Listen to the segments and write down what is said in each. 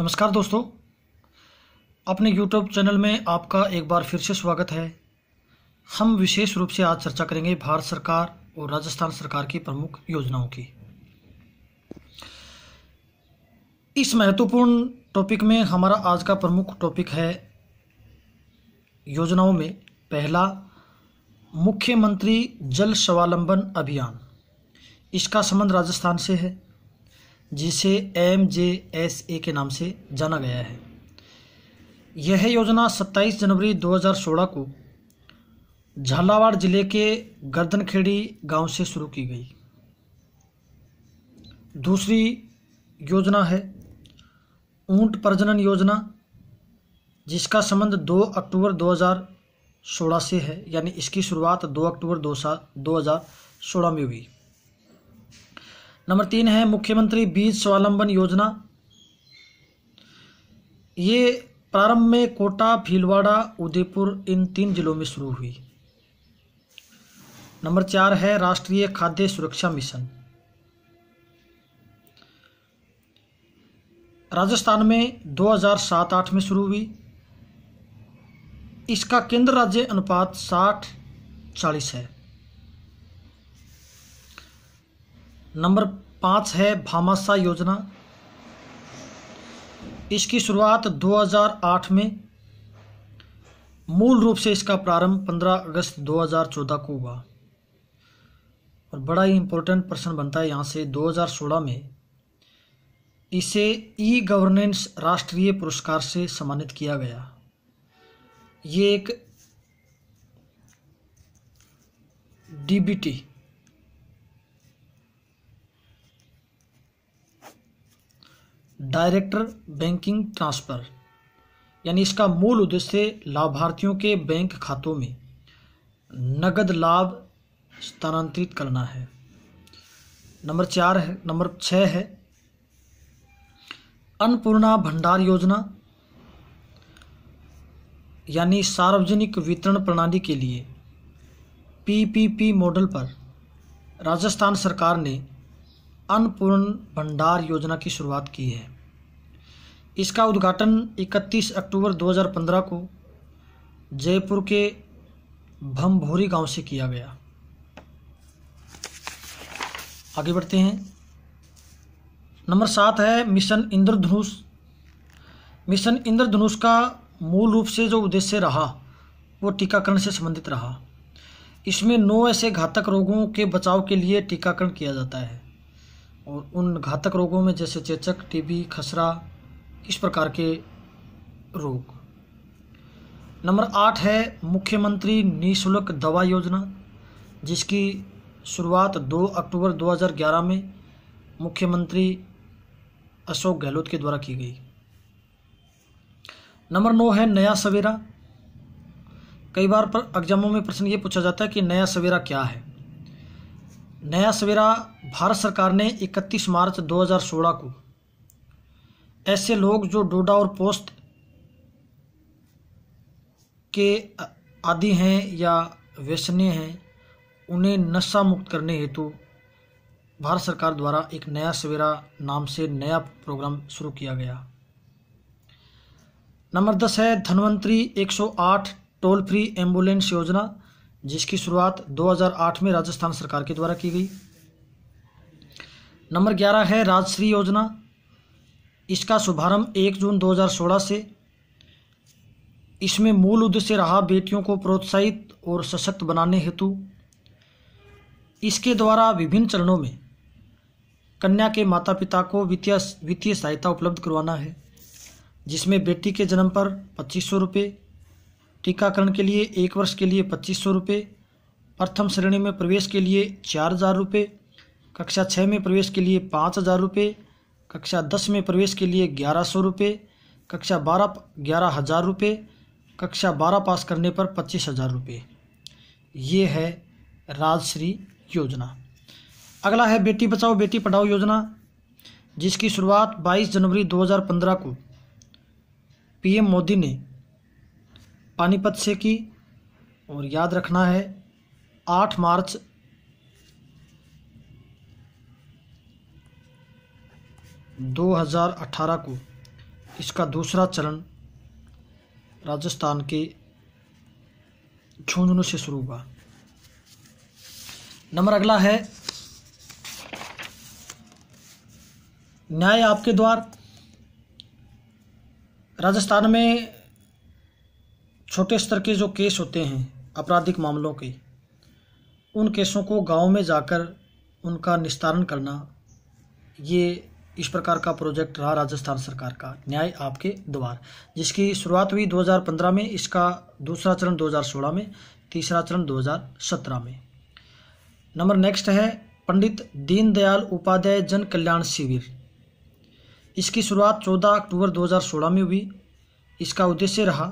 नमस्कार दोस्तों अपने YouTube चैनल में आपका एक बार फिर से स्वागत है हम विशेष रूप से आज चर्चा करेंगे भारत सरकार और राजस्थान सरकार की प्रमुख योजनाओं की इस महत्वपूर्ण टॉपिक में हमारा आज का प्रमुख टॉपिक है योजनाओं में पहला मुख्यमंत्री जल स्वावलंबन अभियान इसका संबंध राजस्थान से है जिसे एम जे एस ए के नाम से जाना गया है यह योजना 27 जनवरी 2016 को झालावाड़ जिले के गर्दनखेड़ी गांव से शुरू की गई दूसरी योजना है ऊंट प्रजनन योजना जिसका संबंध 2 अक्टूबर 2016 से है यानी इसकी शुरुआत 2 अक्टूबर दो, दो हज़ार सोलह में हुई नंबर तीन है मुख्यमंत्री बीज स्वावलंबन योजना ये प्रारंभ में कोटा भीलवाड़ा उदयपुर इन तीन जिलों में शुरू हुई नंबर चार है राष्ट्रीय खाद्य सुरक्षा मिशन राजस्थान में 2007 08 में शुरू हुई इसका केंद्र राज्य अनुपात साठ चालीस है नंबर पाँच है भामाशाह योजना इसकी शुरुआत 2008 में मूल रूप से इसका प्रारंभ 15 अगस्त 2014 को हुआ और बड़ा ही इम्पोर्टेंट प्रश्न बनता है यहाँ से 2016 में इसे ई गवर्नेंस राष्ट्रीय पुरस्कार से सम्मानित किया गया ये एक डीबीटी डायरेक्टर बैंकिंग ट्रांसफ़र यानी इसका मूल उद्देश्य लाभार्थियों के बैंक खातों में नगद लाभ स्थानांतरित करना है नंबर चार है नंबर छः है अन्नपूर्णा भंडार योजना यानी सार्वजनिक वितरण प्रणाली के लिए पीपीपी मॉडल पर राजस्थान सरकार ने अन्नपूर्ण भंडार योजना की शुरुआत की है इसका उद्घाटन 31 अक्टूबर 2015 को जयपुर के भमभोरी गांव से किया गया आगे बढ़ते हैं नंबर सात है मिशन इंद्रधनुष मिशन इंद्रधनुष का मूल रूप से जो उद्देश्य रहा वो टीकाकरण से संबंधित रहा इसमें नौ ऐसे घातक रोगों के बचाव के लिए टीकाकरण किया जाता है और उन घातक रोगों में जैसे चेचक टीबी खसरा इस प्रकार के रोग नंबर आठ है मुख्यमंत्री निःशुल्क दवा योजना जिसकी शुरुआत 2 अक्टूबर 2011 में मुख्यमंत्री अशोक गहलोत के द्वारा की गई नंबर नौ है नया सवेरा कई बार पर एग्जामों में प्रश्न ये पूछा जाता है कि नया सवेरा क्या है नया सवेरा भारत सरकार ने 31 मार्च 2016 को ऐसे लोग जो डोडा और पोस्त के आदि हैं या व्यसने हैं उन्हें नशा मुक्त करने हेतु भारत सरकार द्वारा एक नया सवेरा नाम से नया प्रोग्राम शुरू किया गया नंबर दस है धनवंतरी 108 टोल फ्री एम्बुलेंस योजना जिसकी शुरुआत 2008 में राजस्थान सरकार के द्वारा की गई नंबर ग्यारह है राजश्री योजना इसका शुभारंभ 1 जून 2016 से इसमें मूल उद्देश्य रहा बेटियों को प्रोत्साहित और सशक्त बनाने हेतु इसके द्वारा विभिन्न चरणों में कन्या के माता पिता को वित्तीय वित्तीय सहायता उपलब्ध करवाना है जिसमें बेटी के जन्म पर पच्चीस सौ रुपये टीकाकरण के लिए एक वर्ष के लिए पच्चीस सौ रुपये प्रथम श्रेणी में प्रवेश के लिए चार हज़ार रुपये कक्षा छः में प्रवेश के लिए पाँच हज़ार रुपये कक्षा दस में प्रवेश के लिए ग्यारह सौ रुपये कक्षा बारह ग्यारह हज़ार रुपये कक्षा बारह पास करने पर पच्चीस हज़ार रुपये ये है राजश्री योजना अगला है बेटी बचाओ बेटी पढ़ाओ योजना जिसकी शुरुआत 22 जनवरी 2015 को पीएम मोदी ने पानीपत से की और याद रखना है 8 मार्च 2018 को इसका दूसरा चरण राजस्थान के झुंझुनू से शुरू हुआ नंबर अगला है न्याय आपके द्वार राजस्थान में छोटे स्तर के जो केस होते हैं आपराधिक मामलों के उन केसों को गांव में जाकर उनका निस्तारण करना ये इस प्रकार का प्रोजेक्ट रहा राजस्थान सरकार का न्याय आपके द्वार जिसकी शुरुआत हुई 2015 में इसका दूसरा चरण 2016 में तीसरा चरण 2017 में नंबर नेक्स्ट है पंडित दीनदयाल उपाध्याय जन कल्याण शिविर इसकी शुरुआत 14 अक्टूबर 2016 में हुई इसका उद्देश्य रहा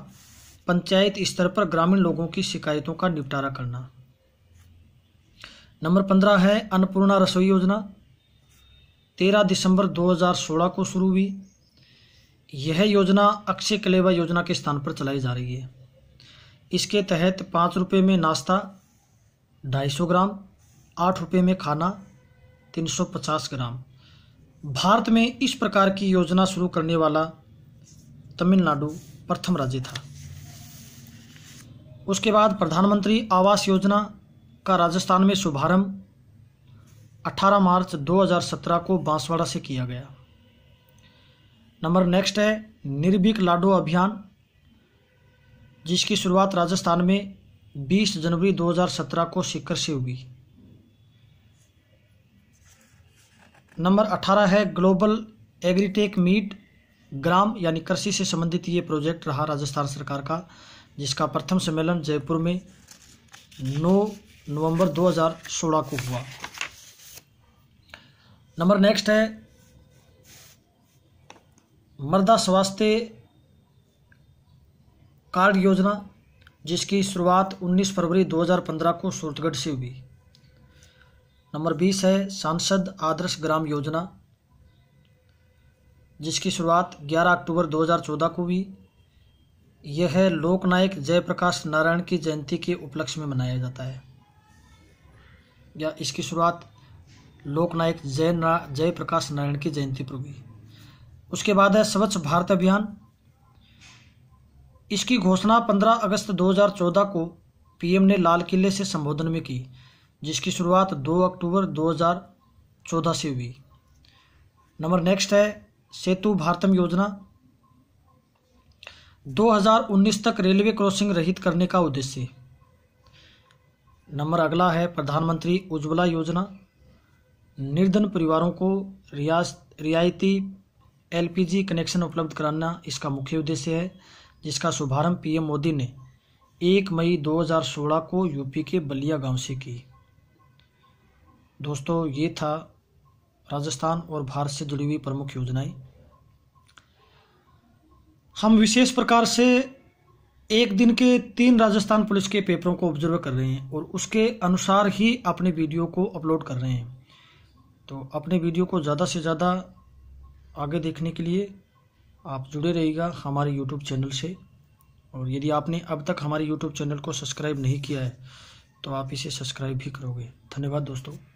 पंचायत स्तर पर ग्रामीण लोगों की शिकायतों का निपटारा करना नंबर पंद्रह है अन्नपूर्णा रसोई योजना तेरह दिसंबर 2016 को शुरू हुई यह योजना अक्षय कलेवा योजना के स्थान पर चलाई जा रही है इसके तहत पाँच रुपये में नाश्ता ढाई सौ ग्राम आठ रुपये में खाना तीन सौ पचास ग्राम भारत में इस प्रकार की योजना शुरू करने वाला तमिलनाडु प्रथम राज्य था उसके बाद प्रधानमंत्री आवास योजना का राजस्थान में शुभारंभ 18 मार्च 2017 को बांसवाड़ा से किया गया नंबर नेक्स्ट है निर्भीक लाडो अभियान जिसकी शुरुआत राजस्थान में 20 जनवरी 2017 को सीकर से हुई नंबर 18 है ग्लोबल एग्रीटेक मीट ग्राम यानी कृषि से संबंधित ये प्रोजेक्ट रहा राजस्थान सरकार का जिसका प्रथम सम्मेलन जयपुर में 9 नवंबर 2016 को हुआ नंबर नेक्स्ट है मृदा स्वास्थ्य कार्ड योजना जिसकी शुरुआत 19 फरवरी 2015 को सूरतगढ़ से हुई नंबर बीस है सांसद आदर्श ग्राम योजना जिसकी शुरुआत 11 अक्टूबर 2014 को हुई यह है लोकनायक जयप्रकाश नारायण की जयंती के उपलक्ष्य में मनाया जाता है या इसकी शुरुआत लोकनायक जय ना जय प्रकाश नारायण की जयंती पर हुई उसके बाद है स्वच्छ भारत अभियान इसकी घोषणा 15 अगस्त 2014 को पीएम ने लाल किले से संबोधन में की जिसकी शुरुआत 2 अक्टूबर 2014 से हुई नंबर नेक्स्ट है सेतु भारतम योजना 2019 तक रेलवे क्रॉसिंग रहित करने का उद्देश्य नंबर अगला है प्रधानमंत्री उज्ज्वला योजना निर्धन परिवारों को रियास रियायती एलपीजी कनेक्शन उपलब्ध कराना इसका मुख्य उद्देश्य है जिसका शुभारंभ पीएम मोदी ने 1 मई 2016 को यूपी के बलिया गांव से की दोस्तों ये था राजस्थान और भारत से जुड़ी हुई प्रमुख योजनाएं हम विशेष प्रकार से एक दिन के तीन राजस्थान पुलिस के पेपरों को ऑब्जर्व कर रहे हैं और उसके अनुसार ही अपने वीडियो को अपलोड कर रहे हैं तो अपने वीडियो को ज़्यादा से ज़्यादा आगे देखने के लिए आप जुड़े रहिएगा हमारे यूट्यूब चैनल से और यदि आपने अब तक हमारे यूट्यूब चैनल को सब्सक्राइब नहीं किया है तो आप इसे सब्सक्राइब भी करोगे धन्यवाद दोस्तों